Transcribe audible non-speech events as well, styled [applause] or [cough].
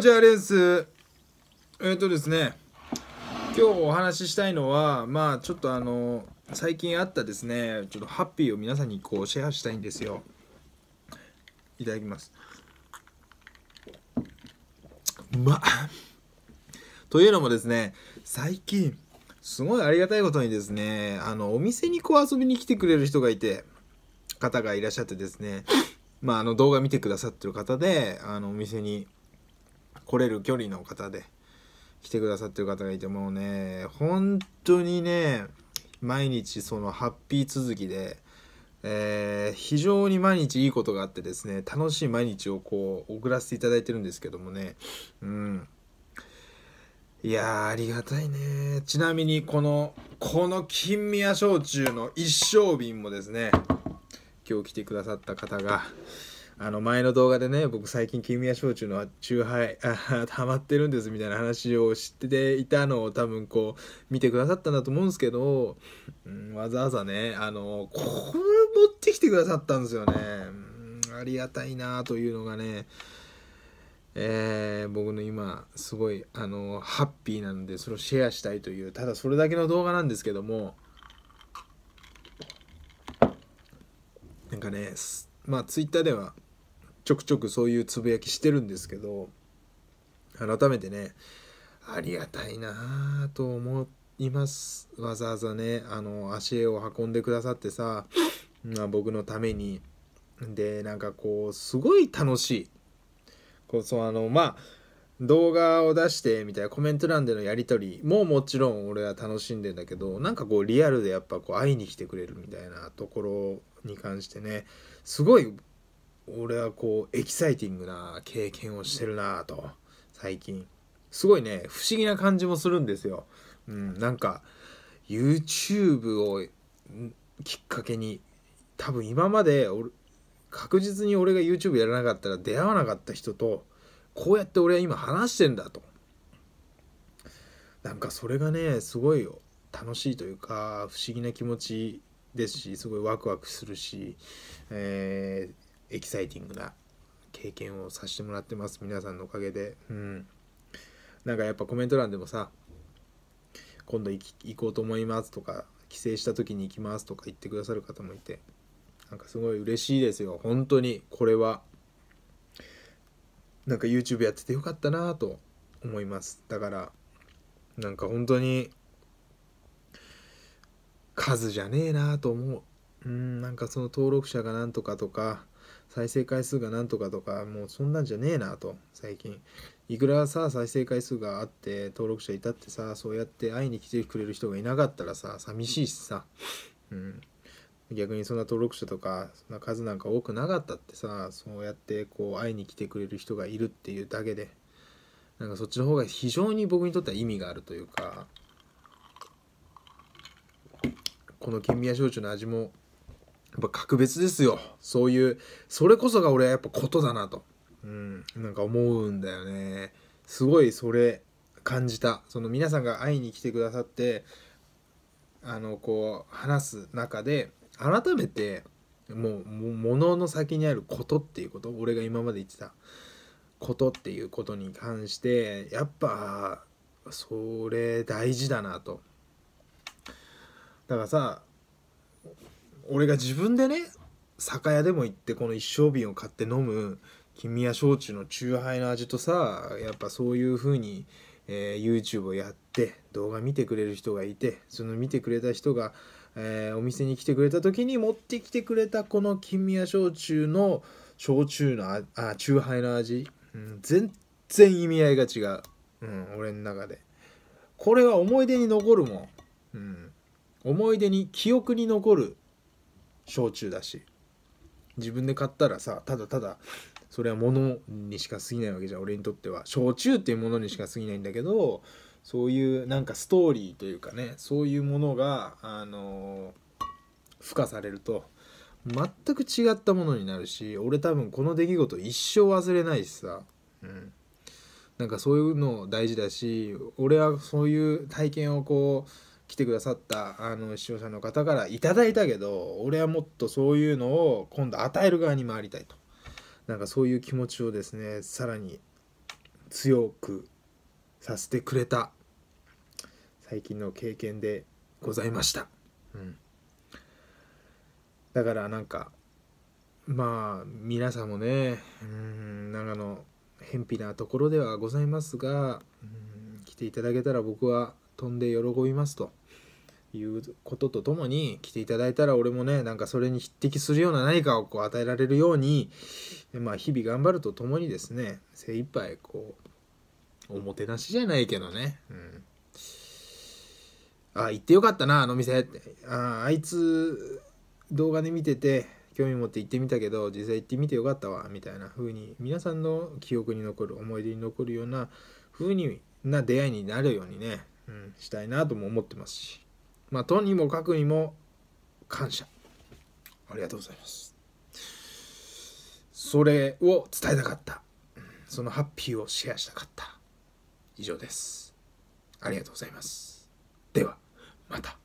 じゃあレースえっ、ー、とですね今日お話ししたいのはまあちょっとあの最近あったですねちょっとハッピーを皆さんにこうシェアしたいんですよいただきますうまっというのもですね最近すごいありがたいことにですねあのお店にこう遊びに来てくれる人がいて方がいらっしゃってですねまああの動画見てくださってる方であのお店に来れる距離の方で来てくださってる方がいてもうね本当にね毎日そのハッピー続きで、えー、非常に毎日いいことがあってですね楽しい毎日をこう送らせていただいてるんですけどもねうんいやありがたいねちなみにこのこの金宮焼酎の一升瓶もですね今日来てくださった方があの前の動画でね僕最近金宮焼酎の酎ハイ [laughs] ハマってるんですみたいな話を知っていたのを多分こう見てくださったんだと思うんですけど、うん、わざわざねあのこれ持ってきてくださったんですよね、うん、ありがたいなというのがねえー、僕の今すごいあのハッピーなのでそれをシェアしたいというただそれだけの動画なんですけどもなんかねまあツイッターではちょくちょくそういうつぶやきしてるんですけど改めてねありがたいなぁと思いますわざわざねあの足絵を運んでくださってさ、まあ、僕のためにでなんかこうすごい楽しいこうそうあのまあ動画を出してみたいなコメント欄でのやり取りももちろん俺は楽しんでんだけどなんかこうリアルでやっぱこう会いに来てくれるみたいなところに関してねすごい俺はこうエキサイティングな経験をしてるなと最近すごいね不思議な感じもするんですよ、うん、なんか YouTube をきっかけに多分今まで俺確実に俺が YouTube やらなかったら出会わなかった人とこうやって俺は今話してんだとなんかそれがねすごい楽しいというか不思議な気持ちですしすごいワクワクするし、えエキサイティングな経験をさせてもらってます皆さんのおかげでうんなんかやっぱコメント欄でもさ今度行こうと思いますとか帰省した時に行きますとか言ってくださる方もいてなんかすごい嬉しいですよ本当にこれはなんか YouTube やっててよかったなと思いますだからなんか本当に数じゃねえなと思ううんなんかその登録者がなんとかとか再生回数がなんとかとか、もうそんなんじゃねえなと、最近。いくらさ、再生回数があって、登録者いたってさ、そうやって会いに来てくれる人がいなかったらさ、寂しいしさ、うん。逆にそんな登録者とか、そんな数なんか多くなかったってさ、そうやってこう会いに来てくれる人がいるっていうだけで、なんかそっちの方が非常に僕にとっては意味があるというか、この金宮焼酎の味もやっぱ格別ですよ。そういう、それこそが俺はやっぱことだなと。うん、なんか思うんだよね。すごいそれ感じた。その皆さんが会いに来てくださって、あの、こう、話す中で、改めて、もう、物の先にあることっていうこと、俺が今まで言ってたことっていうことに関して、やっぱ、それ大事だなと。だからさ、俺が自分でね酒屋でも行ってこの一升瓶を買って飲む君や焼酎の酎ハイの味とさやっぱそういう風に、えー、YouTube をやって動画見てくれる人がいてその見てくれた人が、えー、お店に来てくれた時に持ってきてくれたこの君や焼酎の焼酎のあ酎ハイの味、うん、全然意味合いが違う、うん、俺の中でこれは思い出に残るもん、うん、思い出に記憶に残る焼酎だし自分で買ったらさただただそれは物にしか過ぎないわけじゃん俺にとっては焼酎っていうものにしか過ぎないんだけどそういうなんかストーリーというかねそういうものがあの付加されると全く違ったものになるし俺多分この出来事一生忘れないしさ、うん、なんかそういうの大事だし俺はそういう体験をこう来てくださったあの視聴者の方から頂いたけど俺はもっとそういうのを今度与える側に回りたいとなんかそういう気持ちをですねさらに強くさせてくれた最近の経験でございました、うん、だからなんかまあ皆さんもねうん長野偏僻なところではございますが、うん、来ていただけたら僕は飛んで喜びますということとともに来ていただいたら俺もねなんかそれに匹敵するような何かをこう与えられるように、まあ、日々頑張るとともにですね精一杯こうおもてなしじゃないけどね、うん、あ行ってよかったなあの店ってああいつ動画で見てて興味持って行ってみたけど実際行ってみてよかったわみたいな風に皆さんの記憶に残る思い出に残るような風にな出会いになるようにねうん、したいなとも思ってますしまあとにもかくにも感謝ありがとうございますそれを伝えたかったそのハッピーをシェアしたかった以上ですありがとうございますではまた